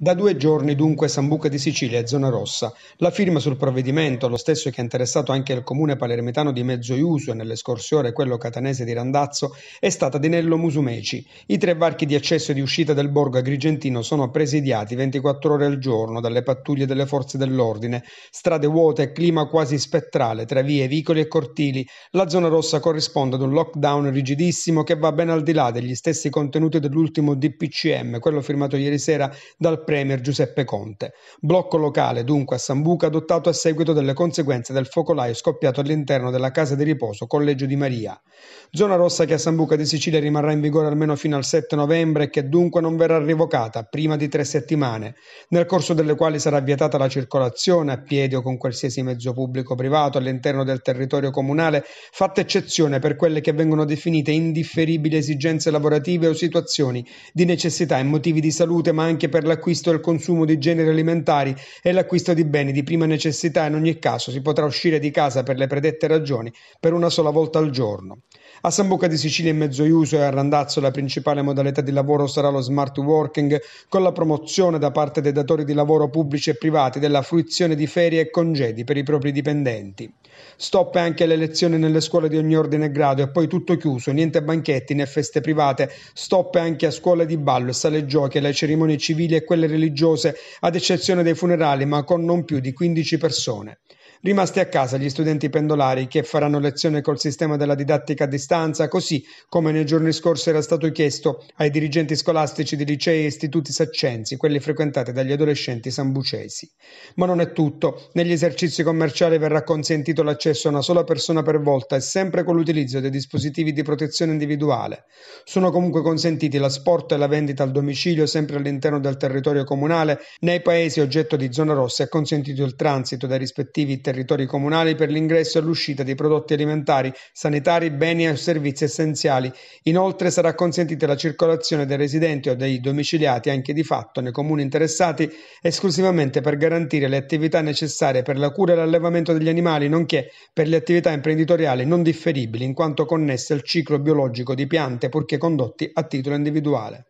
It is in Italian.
Da due giorni dunque Sambuca di Sicilia è zona rossa. La firma sul provvedimento, lo stesso che ha interessato anche il comune palermitano di Mezzoiuso e nelle scorse ore quello catanese di Randazzo, è stata di Nello Musumeci. I tre varchi di accesso e di uscita del borgo agrigentino sono presidiati 24 ore al giorno dalle pattuglie delle forze dell'ordine. Strade vuote e clima quasi spettrale tra vie, vicoli e cortili. La zona rossa corrisponde ad un lockdown rigidissimo che va ben al di là degli stessi contenuti dell'ultimo DPCM, quello firmato ieri sera dal premier Giuseppe Conte. Blocco locale dunque a Sambuca adottato a seguito delle conseguenze del focolaio scoppiato all'interno della casa di riposo Collegio di Maria. Zona rossa che a Sambuca di Sicilia rimarrà in vigore almeno fino al 7 novembre e che dunque non verrà revocata prima di tre settimane, nel corso delle quali sarà vietata la circolazione a piedi o con qualsiasi mezzo pubblico privato all'interno del territorio comunale, fatta eccezione per quelle che vengono definite indifferibili esigenze lavorative o situazioni di necessità e motivi di salute, ma anche per l'acquisto l'acquisto e il consumo di generi alimentari e l'acquisto di beni di prima necessità in ogni caso si potrà uscire di casa per le predette ragioni per una sola volta al giorno. A San Buca di Sicilia in Mezzoiuso e a Randazzo la principale modalità di lavoro sarà lo smart working con la promozione da parte dei datori di lavoro pubblici e privati della fruizione di ferie e congedi per i propri dipendenti. Stop anche le lezioni nelle scuole di ogni ordine e grado e poi tutto chiuso, niente banchetti né feste private, stop anche a scuole di ballo e sale giochi, alle cerimonie civili e quelle religiose, ad eccezione dei funerali, ma con non più di 15 persone. Rimasti a casa gli studenti pendolari che faranno lezione col sistema della didattica a distanza, così come nei giorni scorsi era stato chiesto ai dirigenti scolastici di licei e istituti saccensi, quelli frequentati dagli adolescenti sambucesi. Ma non è tutto. Negli esercizi commerciali verrà consentito l'accesso a una sola persona per volta e sempre con l'utilizzo dei dispositivi di protezione individuale. Sono comunque consentiti l'asporto e la vendita al domicilio sempre all'interno del territorio territorio comunale, nei paesi oggetto di zona rossa è consentito il transito dai rispettivi territori comunali per l'ingresso e l'uscita di prodotti alimentari, sanitari, beni e servizi essenziali. Inoltre sarà consentita la circolazione dei residenti o dei domiciliati anche di fatto nei comuni interessati esclusivamente per garantire le attività necessarie per la cura e l'allevamento degli animali, nonché per le attività imprenditoriali non differibili in quanto connesse al ciclo biologico di piante purché condotti a titolo individuale.